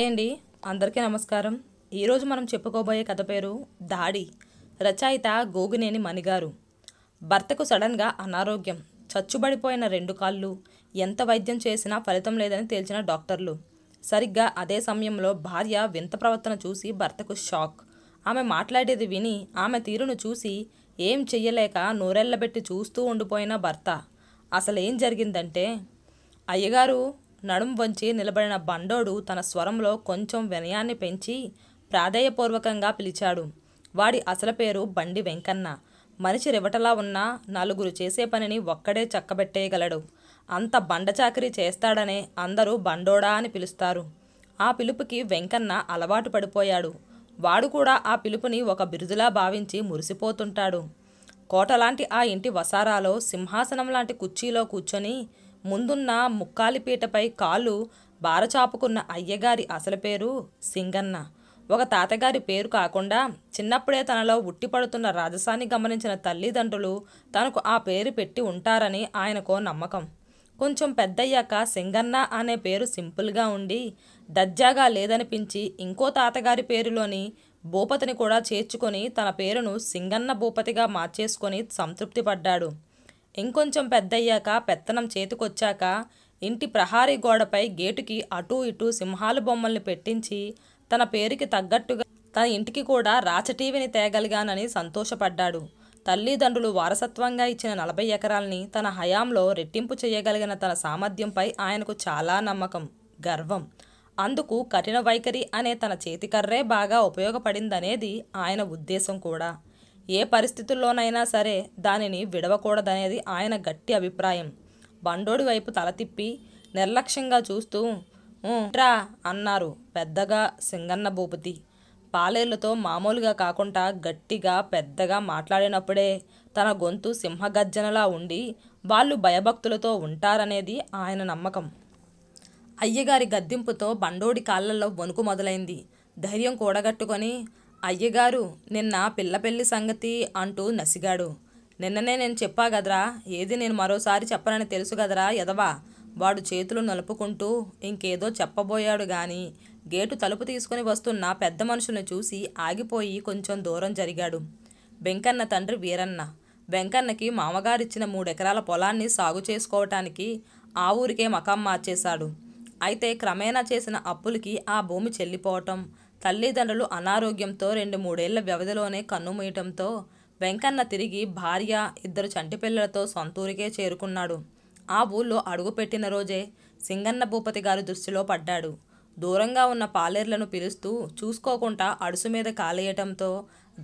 hi అండి అందరికీ నమస్కారం ఈరోజు మనం చెప్పుకోబోయే కథ పేరు దాడి రచయిత గోగునేని మణిగారు భర్తకు సడన్గా అనారోగ్యం చచ్చుబడిపోయిన రెండు కాళ్ళు ఎంత వైద్యం చేసినా ఫలితం లేదని తేల్చిన డాక్టర్లు సరిగ్గా అదే సమయంలో భార్య వింత ప్రవర్తన చూసి భర్తకు షాక్ ఆమె మాట్లాడేది విని ఆమె తీరును చూసి ఏం చెయ్యలేక నూరెళ్ళబెట్టి చూస్తూ ఉండిపోయిన భర్త అసలేం జరిగిందంటే అయ్యగారు నడుం వంచి నిలబడిన బండోడు తన స్వరంలో కొంచెం వినయాన్ని పెంచి ప్రాధేయపూర్వకంగా పిలిచాడు వాడి అసలు పేరు బండి వెంకన్న మనిషి రివటలా ఉన్నా నలుగురు చేసే పనిని ఒక్కడే చక్కబెట్టేయగలడు అంత బండచాకరీ చేస్తాడనే అందరూ బండోడా అని పిలుస్తారు ఆ పిలుపుకి వెంకన్న అలవాటు పడిపోయాడు వాడు కూడా ఆ పిలుపుని ఒక బిరుదులా భావించి మురిసిపోతుంటాడు కోటలాంటి ఆ ఇంటి వసారాలో సింహాసనం లాంటి కుర్చీలో కూర్చొని ముందున్న ముక్కాలిపీటపై కాలు బారచాపుకున్న అయ్యగారి అసలు పేరు సింగన్న ఒక తాతగారి పేరు కాకుండా చిన్నప్పుడే తనలో ఉట్టిపడుతున్న రాజసాన్ని గమనించిన తల్లిదండ్రులు తనకు ఆ పేరు పెట్టి ఉంటారని ఆయనకో నమ్మకం కొంచెం పెద్దయ్యాక సింగన్న అనే పేరు సింపుల్గా ఉండి దర్జాగా లేదనిపించి ఇంకో తాతగారి పేరులోని భూపతిని కూడా చేర్చుకొని తన పేరును సింగన్న భూపతిగా మార్చేసుకొని సంతృప్తి పడ్డాడు ఇంకొంచెం పెద్దయ్యాక పెత్తనం చేతికొచ్చాక ఇంటి ప్రహారీ గోడపై గేటుకి అటూ ఇటూ సింహాలు బొమ్మల్ని పెట్టించి తన పేరుకి తగ్గట్టుగా తన ఇంటికి కూడా రాచటీవిని తేగలిగానని సంతోషపడ్డాడు తల్లిదండ్రులు వారసత్వంగా ఇచ్చిన నలభై ఎకరాల్ని తన హయాంలో రెట్టింపు చేయగలిగిన తన సామర్థ్యంపై ఆయనకు చాలా నమ్మకం గర్వం అందుకు కఠిన వైఖరి అనే తన చేతికర్రే బాగా ఉపయోగపడిందనేది ఆయన ఉద్దేశం కూడా ఏ పరిస్థితుల్లోనైనా సరే దానిని విడవకూడదనేది ఆయన గట్టి అభిప్రాయం బండోడి వైపు తల తిప్పి నిర్లక్ష్యంగా చూస్తూ రా అన్నారు పెద్దగా సింగన్న భూపతి పాలేళ్లతో మామూలుగా కాకుండా గట్టిగా పెద్దగా మాట్లాడినప్పుడే తన గొంతు సింహగర్జనలా ఉండి వాళ్ళు భయభక్తులతో ఉంటారనేది ఆయన నమ్మకం అయ్యగారి గద్దింపుతో బండోడి కాళ్ళల్లో వణుకు మొదలైంది ధైర్యం కూడగట్టుకొని అయ్యగారు నిన్న పిల్ల పెళ్లి సంగతి అంటూ నసిగాడు నిన్ననే నేను చెప్పా ఏది నేను మరోసారి చెప్పనని తెలుసు ఎదవా వాడు చేతులు నలుపుకుంటూ ఇంకేదో చెప్పబోయాడు గాని గేటు తలుపు తీసుకుని వస్తున్న పెద్ద మనుషుల్ని చూసి ఆగిపోయి కొంచెం దూరం జరిగాడు వెంకన్న తండ్రి వీరన్న వెంకన్నకి మామగారిచ్చిన మూడెకరాల పొలాన్ని సాగు చేసుకోవటానికి ఆ ఊరికే మకాం మార్చేశాడు అయితే క్రమేణా చేసిన అప్పులకి ఆ భూమి చెల్లిపోవటం తల్లిదండ్రులు అనారోగ్యంతో రెండు మూడేళ్ల వ్యవధిలోనే కన్నుమూయటంతో వెంకన్న తిరిగి భార్య ఇద్దరు చంటిపిల్లలతో సొంతూరికే చేరుకున్నాడు ఆ ఊళ్ళో అడుగుపెట్టిన రోజే సింగన్న భూపతి గారు దృష్టిలో పడ్డాడు దూరంగా ఉన్న పాలేర్లను పిలుస్తూ చూసుకోకుండా అడుసు మీద కాలేయటంతో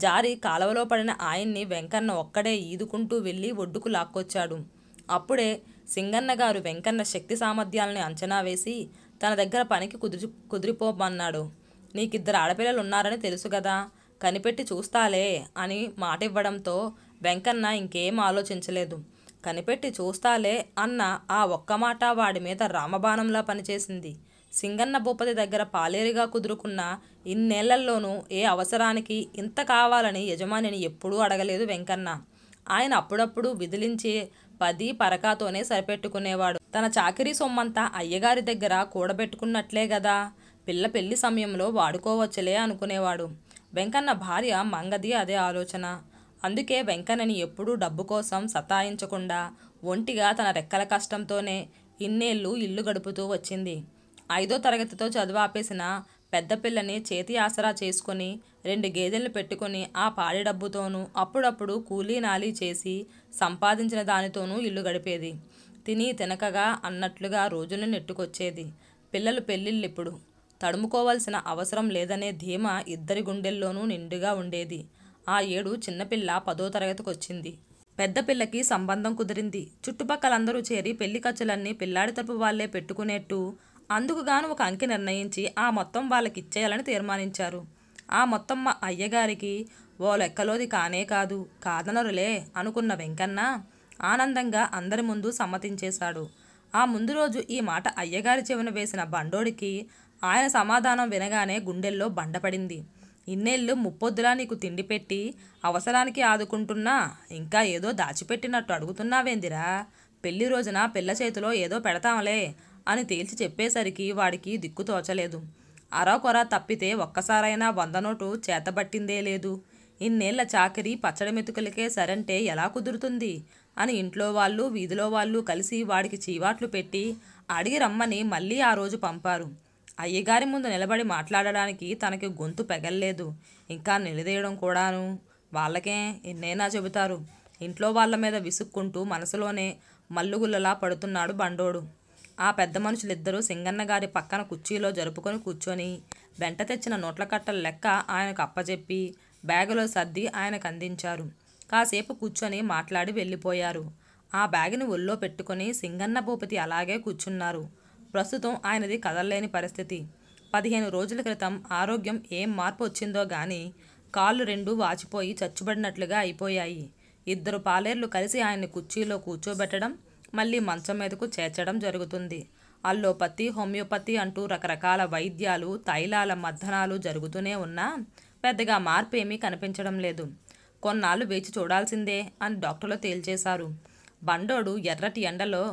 జారి కాలవలో పడిన ఆయన్ని వెంకన్న ఒక్కడే ఈదుకుంటూ వెళ్ళి ఒడ్డుకు లాక్కొచ్చాడు అప్పుడే సింగన్న గారు వెంకన్న శక్తి సామర్థ్యాలని అంచనా వేసి తన దగ్గర పనికి కుదిరి కుదిరిపోమన్నాడు నీకిద్దరు ఆడపిల్లలు ఉన్నారని తెలుసు కదా కనిపెట్టి చూస్తాలే అని మాట ఇవ్వడంతో వెంకన్న ఇంకేం ఆలోచించలేదు కనిపెట్టి చూస్తాలే అన్న ఆ ఒక్క మాట వాడి మీద రామబాణంలా పనిచేసింది సింగన్న భూపతి దగ్గర పాలేరుగా కుదురుకున్న ఇన్నేళ్లల్లోనూ ఏ అవసరానికి ఇంత కావాలని యజమానిని ఎప్పుడూ అడగలేదు వెంకన్న ఆయన అప్పుడప్పుడు విదిలించి పది పరకాతోనే సరిపెట్టుకునేవాడు తన చాకరీ సొమ్మంతా అయ్యగారి దగ్గర కూడబెట్టుకున్నట్లే కదా పిల్ల పెళ్లి సమయంలో వాడుకోవచ్చులే అనుకునేవాడు వెంకన్న భార్య మంగది అదే ఆలోచన అందుకే వెంకన్నని ఎప్పుడూ డబ్బు కోసం సతాయించకుండా ఒంటిగా తన రెక్కల కష్టంతోనే ఇన్నేళ్ళు ఇల్లు గడుపుతూ వచ్చింది ఐదో తరగతితో చదువు ఆపేసిన పెద్ద పిల్లని చేతి ఆసరా చేసుకుని రెండు గేదెలు పెట్టుకుని ఆ పాడి డబ్బుతోనూ అప్పుడప్పుడు కూలీ నాలీ చేసి సంపాదించిన దానితోనూ ఇల్లు గడిపేది తిని తినకగా అన్నట్లుగా రోజులను నెట్టుకొచ్చేది పిల్లలు పెళ్ళిళ్ళు ఇప్పుడు తడుముకోవాల్సిన అవసరం లేదనే ధీమా ఇద్దరి గుండెల్లోనూ నిండుగా ఉండేది ఆ ఏడు చిన్నపిల్ల పదో తరగతికొచ్చింది పెద్ద పిల్లకి సంబంధం కుదిరింది చుట్టుపక్కలందరూ చేరి పెళ్లి ఖర్చులన్నీ పిల్లాడి తరపు వాళ్లే పెట్టుకునేట్టు అందుకుగాను ఒక అంకె నిర్ణయించి ఆ మొత్తం వాళ్ళకి ఇచ్చేయాలని తీర్మానించారు ఆ మొత్తం మా అయ్యగారికి ఓ లెక్కలోది కానే కాదు కాదనరులే అనుకున్న వెంకన్న ఆనందంగా అందరి ముందు సమ్మతించేశాడు ఆ ముందు రోజు ఈ మాట అయ్యగారి చెవిన వేసిన బండోడికి ఆయన సమాధానం వినగానే గుండెల్లో బండపడింది ఇన్నేళ్ళు ముప్పొద్దులా నీకు తిండి పెట్టి అవసరానికి ఆదుకుంటున్నా ఇంకా ఏదో దాచిపెట్టినట్టు అడుగుతున్నావేందిరా పెళ్లి రోజున పిల్ల చేతిలో ఏదో పెడతాంలే అని తేల్చి చెప్పేసరికి వాడికి దిక్కు తోచలేదు అరకొర తప్పితే ఒక్కసారైనా వంద నోటు చేతబట్టిందే లేదు ఇన్నేళ్ల చాకరి పచ్చడి మెతుకులకే సరంటే ఎలా కుదురుతుంది అని ఇంట్లో వాళ్ళు వీధిలో వాళ్ళు కలిసి వాడికి చీవాట్లు పెట్టి అడిగి రమ్మని మళ్ళీ ఆ రోజు పంపారు అయ్యగారి ముందు నిలబడి మాట్లాడడానికి తనకి గొంతు పెగల్లేదు ఇంకా నిలదీయడం కూడాను వాళ్ళకే ఎన్నైనా చెబుతారు ఇంట్లో వాళ్ళ మీద విసుక్కుంటూ మనసులోనే మల్లుగుల్లలా పడుతున్నాడు బండోడు ఆ పెద్ద మనుషులిద్దరూ సింగన్న గారి పక్కన కుర్చీలో జరుపుకొని కూర్చొని వెంట తెచ్చిన నోట్ల కట్టల లెక్క ఆయనకు అప్పజెప్పి బ్యాగులో సర్ది ఆయనకు అందించారు కాసేపు కూర్చొని మాట్లాడి వెళ్ళిపోయారు ఆ బ్యాగుని ఒళ్ళో పెట్టుకొని సింగన్న భూపతి అలాగే కూర్చున్నారు ప్రస్తుతం ఆయనది కదలలేని పరిస్థితి పదిహేను రోజుల క్రితం ఆరోగ్యం ఏం మార్పు వచ్చిందో గాని కాళ్ళు రెండు వాచిపోయి చచ్చుబడినట్లుగా అయిపోయాయి ఇద్దరు పాలేర్లు కలిసి ఆయన్ని కుర్చీలో కూర్చోబెట్టడం మళ్ళీ మంచం మీదకు చేర్చడం జరుగుతుంది అల్లోపతి హోమియోపతి అంటూ రకరకాల వైద్యాలు తైలాల మద్దనాలు జరుగుతూనే ఉన్నా పెద్దగా మార్పు ఏమీ కనిపించడం లేదు కొన్నాళ్ళు వేచి చూడాల్సిందే అని డాక్టర్లు తేల్చేశారు బండోడు ఎర్రటి ఎండలో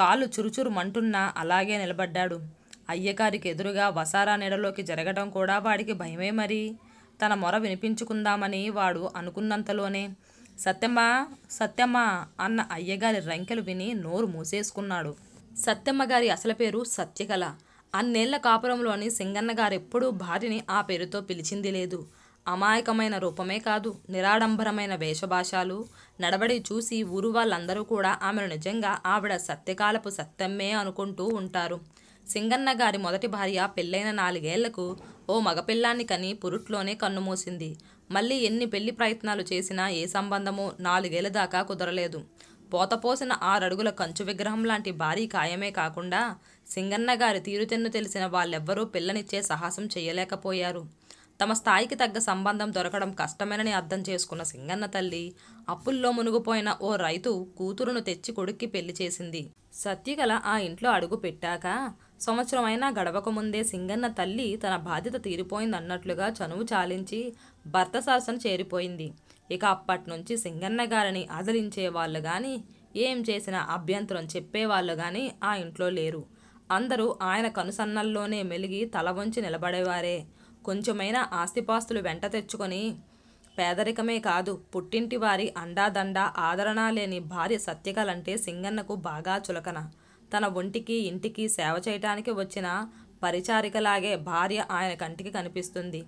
కాలు చురుచురుమంటున్నా అలాగే నిలబడ్డాడు అయ్యగారికి ఎదురుగా వసారా నీడలోకి జరగడం కూడా వాడికి భయమే మరి తన మొర వినిపించుకుందామని వాడు అనుకున్నంతలోనే సత్యమ్మా సత్యమ్మా అన్న అయ్యగారి రంకెలు విని నోరు మూసేసుకున్నాడు సత్యమ్మ గారి అసలు పేరు సత్యకళ అన్నేళ్ల కాపురంలోని సింగన్న ఎప్పుడూ భార్యని ఆ పేరుతో పిలిచింది లేదు అమాయకమైన రూపమే కాదు నిరాడంబరమైన వేషభాషాలు నడబడి చూసి ఊరు వాళ్ళందరూ కూడా ఆమెను నిజంగా ఆవిడ సత్యకాలపు సత్యమ్మే అనుకుంటూ ఉంటారు సింగన్న గారి మొదటి భార్య పెళ్ళైన నాలుగేళ్లకు ఓ మగపిల్లాన్ని కని పురుట్లోనే కన్నుమూసింది మళ్ళీ ఎన్ని పెళ్లి ప్రయత్నాలు చేసినా ఏ సంబంధమో నాలుగేళ్ల దాకా కుదరలేదు పోతపోసిన ఆరడుగుల కంచు విగ్రహం లాంటి భారీ ఖాయమే కాకుండా సింగన్న గారి తీరుతెన్ను తెలిసిన వాళ్ళెవ్వరూ పిల్లనిచ్చే సాహసం చేయలేకపోయారు తమ స్థాయికి తగ్గ సంబంధం దొరకడం కష్టమేనని అర్థం చేసుకున్న సింగన్న తల్లి అప్పుల్లో మునిగిపోయిన ఓ రైతు కూతురును తెచ్చి కొడుక్కి పెళ్లి చేసింది సత్యగల ఆ ఇంట్లో అడుగు పెట్టాక సంవత్సరమైనా గడవక ముందే సింగన్న తల్లి తన బాధ్యత తీరిపోయిందన్నట్లుగా చనువు చాలించి భర్త సరసన చేరిపోయింది ఇక అప్పటి నుంచి సింగన్న గారిని ఆదరించే వాళ్ళు కానీ ఏం చేసినా అభ్యంతరం చెప్పేవాళ్ళు కానీ ఆ ఇంట్లో లేరు అందరూ ఆయన కనుసన్నల్లోనే మెలిగి తల వంచి నిలబడేవారే కొంచెమైనా ఆస్తిపాస్తులు వెంట తెచ్చుకొని పేదరికమే కాదు పుట్టింటి వారి అండాదండ ఆదరణ లేని భార్య సత్యకలంటే సింగన్నకు బాగా చులకన తన ఒంటికి ఇంటికి సేవ చేయటానికి వచ్చిన పరిచారికలాగే భార్య ఆయన కంటికి కనిపిస్తుంది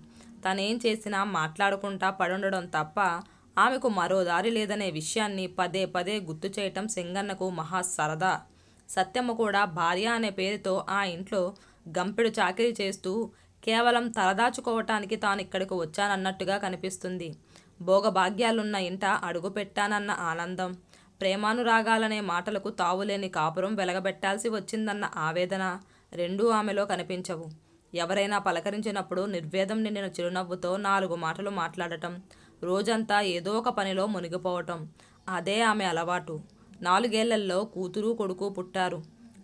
తనేం చేసినా మాట్లాడుకుంటా పడుండడం తప్ప ఆమెకు మరో దారి లేదనే విషయాన్ని పదే పదే గుర్తు చేయటం సింగన్నకు మహా సరదా సత్యమ్మ కూడా భార్య అనే పేరుతో ఆ ఇంట్లో గంపెడు చాకరీ చేస్తూ కేవలం తలదాచుకోవటానికి తాను ఇక్కడికి వచ్చానన్నట్టుగా కనిపిస్తుంది భోగభాగ్యాలున్న ఇంట అడుగుపెట్టానన్న ఆనందం ప్రేమానురాగాలనే మాటలకు తావులేని కాపురం వెలగబెట్టాల్సి వచ్చిందన్న ఆవేదన రెండూ ఆమెలో కనిపించవు ఎవరైనా పలకరించినప్పుడు నిర్వేదం నిండిన చిరునవ్వుతో నాలుగు మాటలు మాట్లాడటం రోజంతా ఏదో ఒక పనిలో మునిగిపోవటం అదే ఆమె అలవాటు నాలుగేళ్లల్లో కూతురు కొడుకు పుట్టారు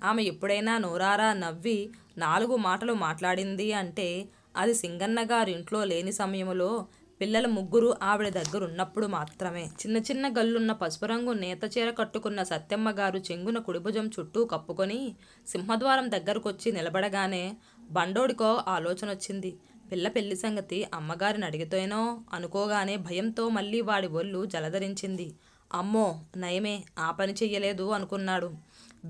ఆమె ఎప్పుడైనా నోరారా నవ్వి నాలుగు మాటలు మాట్లాడింది అంటే అది సింగన్న గారింట్లో లేని సమయంలో పిల్లల ముగ్గురు ఆవిడ దగ్గర ఉన్నప్పుడు మాత్రమే చిన్న చిన్న గల్లున్న పసుపు రంగు నేత చీర కట్టుకున్న సత్యమ్మ గారు చెంగున కుడిభుజం చుట్టూ కప్పుకొని సింహద్వారం దగ్గరకొచ్చి నిలబడగానే బండోడికో ఆలోచన వచ్చింది పిల్ల పెళ్లి సంగతి అమ్మగారిని అడిగితేనో అనుకోగానే భయంతో మళ్ళీ వాడి ఒళ్ళు జలధరించింది అమ్మో నయమే ఆ పని చెయ్యలేదు అనుకున్నాడు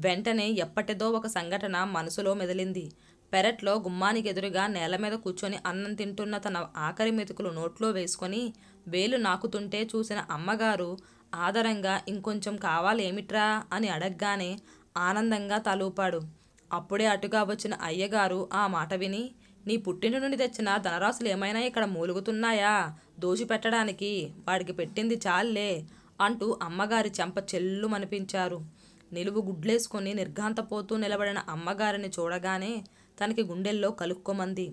వెంటనే ఎప్పటిదో ఒక సంఘటన మనసులో మెదిలింది పెరట్లో గుమ్మానికి ఎదురుగా నేల మీద కూర్చొని అన్నం తింటున్న తన ఆఖరి మెతుకులు నోట్లో వేసుకొని వేలు నాకుతుంటే చూసిన అమ్మగారు ఆదరంగా ఇంకొంచెం కావాలేమిట్రా అని అడగగానే ఆనందంగా తలూపాడు అప్పుడే అటుగా వచ్చిన అయ్యగారు ఆ మాట విని నీ పుట్టిన నుండి తెచ్చిన ధనరాశులు ఏమైనా ఇక్కడ మూలుగుతున్నాయా దోచిపెట్టడానికి వాడికి పెట్టింది చాలే అంటూ అమ్మగారి చెంప చెల్లుమనిపించారు నిలువు గుడ్లేసుకొని నిర్ఘాంతపోతూ నిలబడిన అమ్మగారిని చూడగానే తనకి గుండెల్లో కలుక్కోమంది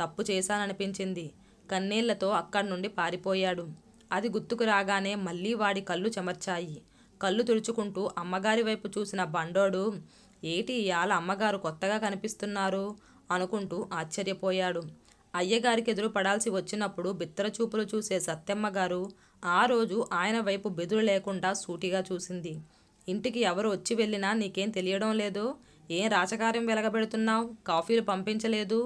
తప్పు చేశాననిపించింది కన్నీళ్లతో అక్కడి నుండి పారిపోయాడు అది గుర్తుకు రాగానే మళ్ళీ వాడి కళ్ళు చెమర్చాయి కళ్ళు తుడుచుకుంటూ అమ్మగారి వైపు చూసిన బండోడు ఏటి ఇయాల అమ్మగారు కొత్తగా కనిపిస్తున్నారు అనుకుంటూ ఆశ్చర్యపోయాడు అయ్యగారికి ఎదురు పడాల్సి వచ్చినప్పుడు బిత్తరచూపులు చూసే సత్యమ్మగారు ఆ రోజు ఆయన వైపు బెదురు లేకుండా సూటిగా చూసింది ఇంటికి ఎవరు వచ్చి వెళ్ళినా నీకేం తెలియడం లేదు ఏం రాచకార్యం వెలగబెడుతున్నావు కాఫీలు పంపించలేదు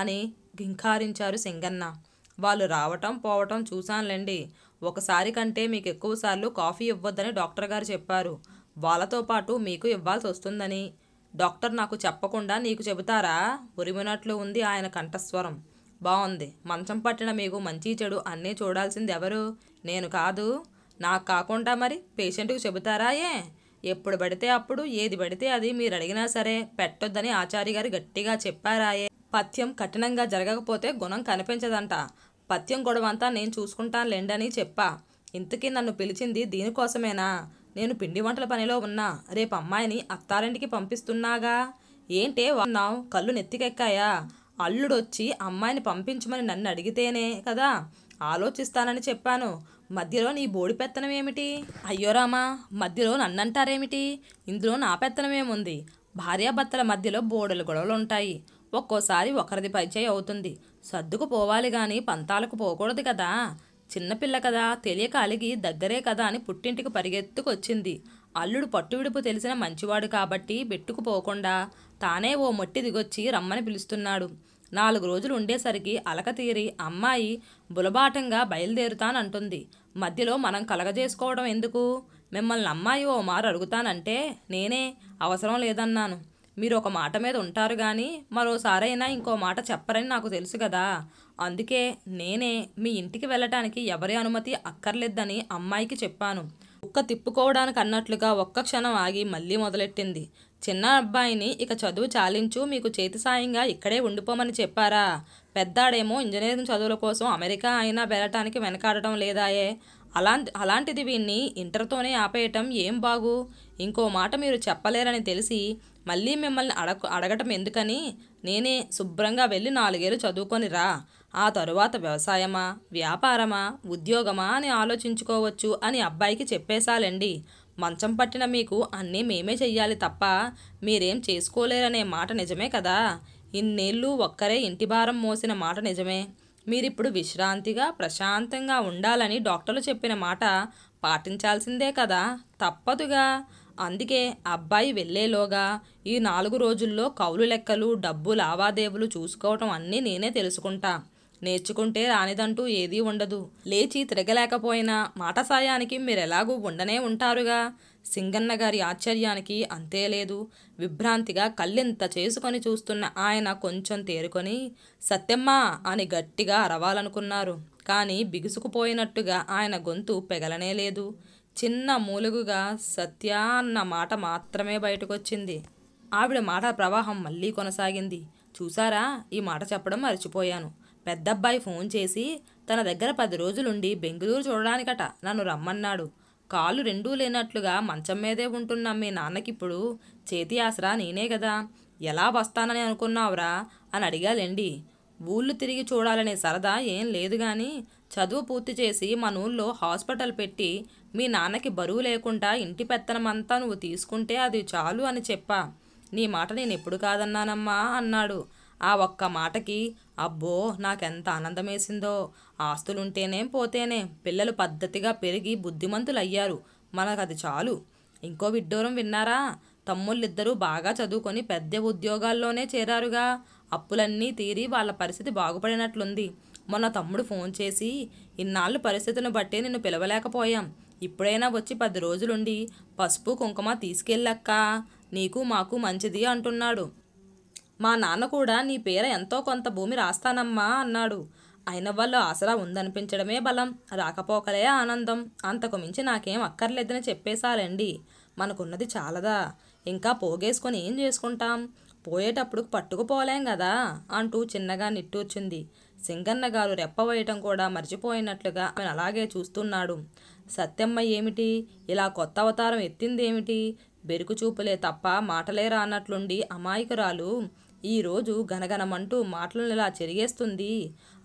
అని ఘింకారించారు సింగన్న వాళ్ళు రావటం పోవటం చూశానులేండి ఒకసారి కంటే మీకు ఎక్కువసార్లు కాఫీ ఇవ్వద్దని డాక్టర్ గారు చెప్పారు వాళ్ళతో పాటు మీకు ఇవ్వాల్సి వస్తుందని డాక్టర్ నాకు చెప్పకుండా నీకు చెబుతారా ఉరిమినట్లు ఉంది ఆయన కంఠస్వరం బాగుంది మంచం పట్టిన మీకు మంచి చెడు అన్నీ చూడాల్సింది ఎవరు నేను కాదు నాకు కాకుండా మరి పేషెంట్కి చెబుతారా ఏ ఎప్పుడు పడితే అప్పుడు ఏది పడితే అది మీరు అడిగినా సరే పెట్టొద్దని ఆచార్య గారు గట్టిగా చెప్పారాయే పథ్యం కఠినంగా జరగకపోతే గుణం కనిపించదంట పథ్యం గొడవ అంతా నేను చూసుకుంటానులేండి అని చెప్పా ఇంతకీ నన్ను పిలిచింది దీనికోసమేనా నేను పిండి వంటల పనిలో ఉన్నా రేపు అమ్మాయిని అత్తారింటికి పంపిస్తున్నాగా ఏంటే వన్నావు కళ్ళు నెత్తికెక్కాయా అల్లుడొచ్చి అమ్మాయిని పంపించమని నన్ను అడిగితేనే కదా ఆలోచిస్తానని చెప్పాను మధ్యలో నీ బోడి పెత్తనం ఏమిటి అయ్యో రామా మధ్యలో నన్నంటారేమిటి ఇందులో నా పెత్తనం ఏముంది భార్యాభర్తల మధ్యలో బోడలు గొడవలు ఉంటాయి ఒక్కోసారి ఒకరిది పరిచయం అవుతుంది సర్దుకు పోవాలి కానీ పంతాలకు పోకూడదు కదా చిన్నపిల్ల కదా తెలియక అలిగి దగ్గరే కదా అని పుట్టింటికి పరిగెత్తుకొచ్చింది అల్లుడు పట్టువిడుపు తెలిసిన మంచివాడు కాబట్టి బెట్టుకుపోకుండా తానే ఓ మొట్టి దిగొచ్చి రమ్మని పిలుస్తున్నాడు నాలుగు రోజులు ఉండేసరికి అలక తీరి అమ్మాయి బులబాటంగా బయలుదేరుతానంటుంది మధ్యలో మనం కలగజేసుకోవడం ఎందుకు మిమ్మల్ని అమ్మాయి ఓ మారు అడుగుతానంటే నేనే అవసరం లేదన్నాను మీరు ఒక మాట మీద ఉంటారు కానీ మరోసారైనా ఇంకో మాట చెప్పరని నాకు తెలుసు కదా అందుకే నేనే మీ ఇంటికి వెళ్ళటానికి ఎవరి అనుమతి అక్కర్లేదని అమ్మాయికి చెప్పాను ఒక్క తిప్పుకోవడానికి అన్నట్లుగా ఒక్క క్షణం ఆగి మళ్ళీ మొదలెట్టింది చిన్న అబ్బాయిని ఇక చదువు చాలించు మీకు చేతి సాయంగా ఇక్కడే ఉండిపోమని చెప్పారా పెద్దాడేమో ఇంజనీరింగ్ చదువుల కోసం అమెరికా అయినా వెళ్ళటానికి వెనకాడటం లేదాయే అలా అలాంటిది వీన్ని ఇంటర్తోనే ఆపేయటం ఏం బాగు ఇంకో మాట మీరు చెప్పలేరని తెలిసి మళ్ళీ మిమ్మల్ని అడగ అడగటం ఎందుకని నేనే శుభ్రంగా వెళ్ళి నాలుగేళ్ళు చదువుకొని రా ఆ తరువాత వ్యవసాయమా వ్యాపారమా ఉద్యోగమా అని ఆలోచించుకోవచ్చు అని అబ్బాయికి చెప్పేశాలండి మంచం పట్టిన మీకు అన్నీ మేమే చెయ్యాలి తప్ప మీరేం చేసుకోలేరనే మాట నిజమే కదా ఇన్నేళ్ళు ఒక్కరే ఇంటి భారం మోసిన మాట నిజమే మీరిప్పుడు విశ్రాంతిగా ప్రశాంతంగా ఉండాలని డాక్టర్లు చెప్పిన మాట పాటించాల్సిందే కదా తప్పదుగా అందుకే అబ్బాయి వెళ్ళేలోగా ఈ నాలుగు రోజుల్లో కౌలు లెక్కలు డబ్బు లావాదేవీలు చూసుకోవటం అన్నీ నేనే తెలుసుకుంటా నేర్చుకుంటే రానిదంటూ ఏదీ ఉండదు లేచి తిరగలేకపోయినా మాట సాయానికి మీరెలాగూ ఉండనే ఉంటారుగా సింగన్న గారి ఆశ్చర్యానికి అంతే లేదు విభ్రాంతిగా కళ్ళింత చేసుకొని చూస్తున్న ఆయన కొంచెం తేరుకొని సత్యమ్మా అని గట్టిగా అరవాలనుకున్నారు కానీ బిగుసుకుపోయినట్టుగా ఆయన గొంతు పెగలనే లేదు చిన్న మూలుగుగా సత్య అన్న మాట మాత్రమే బయటకొచ్చింది ఆవిడ మాట ప్రవాహం మళ్ళీ కొనసాగింది చూసారా ఈ మాట చెప్పడం మర్చిపోయాను పెద్దబ్బాయి ఫోన్ చేసి తన దగ్గర పది రోజులుండి బెంగళూరు చూడడానికట నన్ను రమ్మన్నాడు కాళ్ళు రెండూ లేనట్లుగా మంచం మీదే ఉంటున్నాం మీ నాన్నకిప్పుడు చేతి ఆసరా నేనే కదా ఎలా వస్తానని అనుకున్నావురా అని అడిగాలేండి ఊళ్ళు తిరిగి చూడాలనే సరదా ఏం లేదు కానీ చదువు పూర్తి చేసి మన ఊళ్ళో హాస్పిటల్ పెట్టి మీ నాన్నకి బరువు లేకుండా ఇంటి పెత్తనమంతా నువ్వు తీసుకుంటే అది చాలు అని చెప్పా నీ మాట నేను ఎప్పుడు కాదన్నానమ్మా అన్నాడు ఆ ఒక్క మాటకి అబ్బో నాకెంత ఆనందమేసిందో ఆస్తులుంటేనేం పోతేనే పిల్లలు పద్ధతిగా పెరిగి బుద్ధిమంతులు అయ్యారు మనకది చాలు ఇంకో విడ్డూరం విన్నారా తమ్ముళ్ళిద్దరూ బాగా చదువుకొని పెద్ద ఉద్యోగాల్లోనే చేరారుగా అప్పులన్నీ తీరి వాళ్ళ పరిస్థితి బాగుపడినట్లుంది మొన్న తమ్ముడు ఫోన్ చేసి ఇన్నాళ్ళు పరిస్థితిని బట్టి నిన్ను పిలవలేకపోయాం ఇప్పుడైనా వచ్చి పది రోజులుండి పసుపు కుంకుమ తీసుకెళ్ళక్క నీకు మాకు మంచిది అంటున్నాడు మా నాన్న కూడా నీ పేర ఎంతో కొంత భూమి రాస్తానమ్మా అన్నాడు అయిన వాళ్ళు ఆసరా ఉందనిపించడమే బలం రాకపోకలే ఆనందం అంతకు మించి నాకేం అక్కర్లేదని చెప్పేశాలండి మనకున్నది చాలదా ఇంకా పోగేసుకొని ఏం చేసుకుంటాం పోయేటప్పుడు పట్టుకుపోలేం కదా అంటూ చిన్నగా నిట్టూర్చింది సింగన్న గారు రెప్పవేయటం కూడా మర్చిపోయినట్లుగా ఆమె అలాగే చూస్తున్నాడు సత్యమ్మ ఏమిటి ఇలా కొత్త అవతారం ఎత్తిందేమిటి బెరుకు చూపులే తప్ప మాటలే రానట్లుండి అమాయకురాలు ఈరోజు గనగనమంటూ మాటలను ఇలా చెరిగేస్తుంది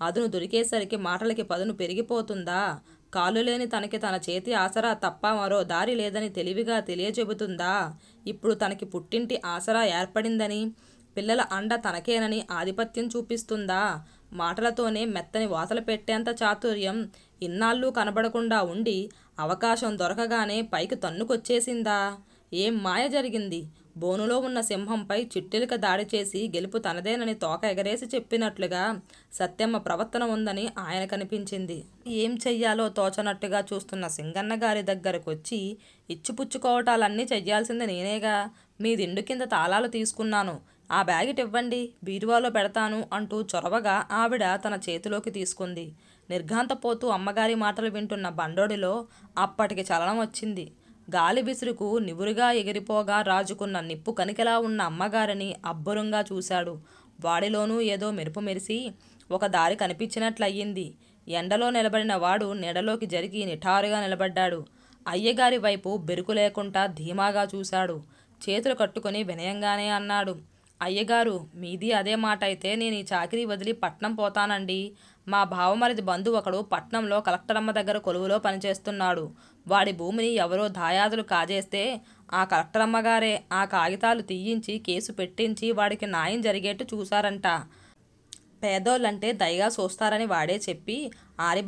అదును దొరికేసరికి మాటలకి పదును పెరిగిపోతుందా కాలు లేని తనకి తన చేతి ఆసరా తప్ప మరో దారి లేదని తెలివిగా తెలియజెబుతుందా ఇప్పుడు తనకి పుట్టింటి ఆసరా ఏర్పడిందని పిల్లల అండ తనకేనని ఆధిపత్యం చూపిస్తుందా మాటలతోనే మెత్తని వాతలు పెట్టేంత చాతుర్యం ఇన్నాళ్ళు కనబడకుండా ఉండి అవకాశం దొరకగానే పైకి తన్నుకొచ్చేసిందా ఏం మాయ జరిగింది బోనులో ఉన్న సింహంపై చిట్టెలిక దాడి చేసి గెలుపు తనదేనని తోక ఎగరేసి చెప్పినట్లుగా సత్యమ్మ ప్రవర్తన ఉందని ఆయన కనిపించింది ఏం చెయ్యాలో తోచనట్టుగా చూస్తున్న సింగన్న గారి దగ్గరకు వచ్చి ఇచ్చిపుచ్చుకోవటాలన్నీ చెయ్యాల్సింది నేనేగా మీ దిండు కింద తాళాలు తీసుకున్నాను ఆ బ్యాగిట్ ఇవ్వండి బీరువాలో పెడతాను అంటూ చొరవగా ఆవిడ తన చేతిలోకి తీసుకుంది నిర్ఘాంతపోతూ అమ్మగారి మాటలు వింటున్న బండోడిలో అప్పటికి చలనం వచ్చింది గాలి విసురుకు నివురుగా ఎగిరిపోగా రాజుకున్న నిప్పు కనికెలా ఉన్న అమ్మగారిని అబ్బురంగా చూశాడు వాడిలోనూ ఏదో మెరుపు మెరిసి ఒక దారి కనిపించినట్లయింది ఎండలో నిలబడిన వాడు నీడలోకి జరిగి నిఠారుగా నిలబడ్డాడు అయ్యగారి వైపు బెరుకు లేకుండా ధీమాగా చూశాడు చేతులు కట్టుకుని వినయంగానే అన్నాడు అయ్యగారు మీది అదే మాట అయితే నేను ఈ చాకరీ వదిలి పట్నం పోతానండి మా బావమరిది బంధు ఒకడు పట్నంలో కలెక్టరమ్మ దగ్గర కొలువులో పనిచేస్తున్నాడు వాడి భూమిని ఎవరో దాయాదులు కాజేస్తే ఆ కలెక్టరమ్మగారే అమ్మగారే ఆ కాగితాలు తీయించి కేసు పెట్టించి వాడికి న్యాయం జరిగేట్టు చూశారంట పేదోళ్ళంటే దయగా చూస్తారని వాడే చెప్పి ఆరి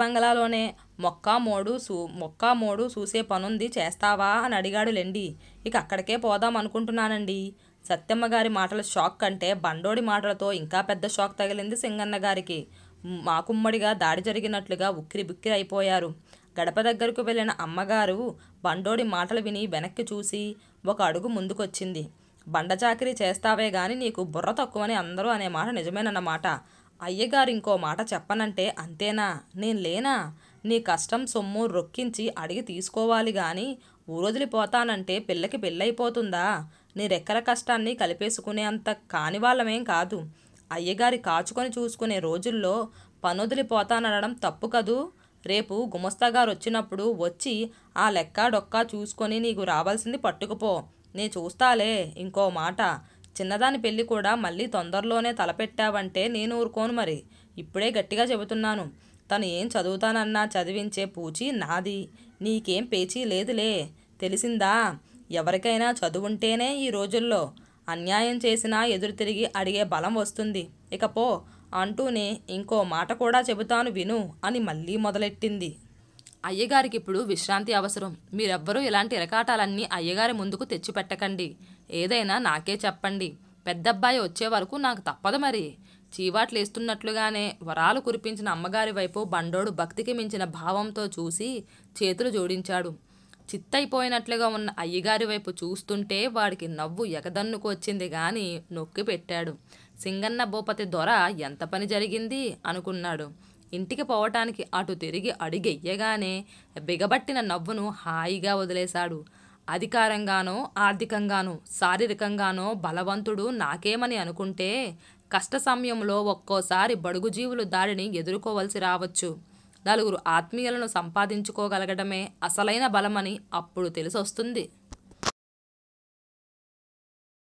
మొక్కా మోడు సూ మొక్కా మోడు చూసే పనుంది చేస్తావా అని అడిగాడు లెండి ఇక అక్కడికే పోదాం అనుకుంటున్నానండి సత్యమ్మ గారి మాటల షాక్ కంటే బండోడి మాటలతో ఇంకా పెద్ద షాక్ తగిలింది సింగన్న గారికి మాకుమ్మడిగా దాడి జరిగినట్లుగా ఉక్కిరి బుక్కిరి అయిపోయారు గడప దగ్గరకు వెళ్ళిన అమ్మగారు బండోడి మాటలు విని వెనక్కి చూసి ఒక అడుగు ముందుకొచ్చింది బండ చేస్తావే గాని నీకు బుర్ర తక్కువని అందరూ అనే మాట నిజమేనన్నమాట అయ్యగారు ఇంకో మాట చెప్పనంటే అంతేనా నేను లేనా నీ కష్టం సొమ్ము రొక్కించి అడిగి తీసుకోవాలి గాని ఊరొదిలిపోతానంటే పిల్లకి పెళ్ళైపోతుందా నీ రెక్కల కష్టాన్ని కలిపేసుకునేంత కాని వాళ్ళమేం కాదు అయ్యగారి కాచుకొని చూసుకునే రోజుల్లో పనొదిలిపోతానడం తప్పు కదూ రేపు గుమస్తాగారు వచ్చినప్పుడు వచ్చి ఆ లెక్క డొక్క చూసుకొని నీకు రావాల్సింది పట్టుకుపో నే చూస్తాలే ఇంకో మాట చిన్నదాని పెళ్ళి కూడా మళ్ళీ తొందరలోనే తలపెట్టావంటే నేను ఊరుకోను మరి ఇప్పుడే గట్టిగా చెబుతున్నాను తను ఏం చదువుతానన్నా చదివించే పూచి నాది నీకేం పేచీ లేదులే తెలిసిందా ఎవరికైనా చదువుంటేనే ఈ రోజుల్లో అన్యాయం చేసినా ఎదురు తిరిగి అడిగే బలం వస్తుంది ఇకపో అంటూనే ఇంకో మాట కూడా చెబుతాను విను అని మళ్ళీ మొదలెట్టింది అయ్యగారికి ఇప్పుడు విశ్రాంతి అవసరం మీరెవ్వరూ ఇలాంటి ఇరకాటాలన్నీ అయ్యగారి ముందుకు తెచ్చిపెట్టకండి ఏదైనా నాకే చెప్పండి పెద్దబ్బాయి వచ్చే వరకు నాకు తప్పదు మరి చీవాట్లేస్తున్నట్లుగానే వరాలు కురిపించిన అమ్మగారి వైపు బండోడు భక్తికి మించిన భావంతో చూసి చేతులు జోడించాడు చిత్తైపోయినట్లుగా ఉన్న అయ్యగారి వైపు చూస్తుంటే వాడికి నవ్వు ఎగదన్నుకు వచ్చింది కానీ నొక్కి పెట్టాడు సింగన్న భూపతి దొర ఎంత పని జరిగింది అనుకున్నాడు ఇంటికి పోవటానికి అటు తిరిగి అడిగెయ్యగానే బిగబట్టిన నవ్వును హాయిగా వదిలేశాడు అధికారంగానో ఆర్థికంగానో శారీరకంగానో బలవంతుడు నాకేమని అనుకుంటే కష్ట సమయంలో ఒక్కోసారి బడుగు దాడిని ఎదుర్కోవలసి రావచ్చు నలుగురు ఆత్మీయులను సంపాదించుకోగలగడమే అసలైన బలమని అప్పుడు తెలిసొస్తుంది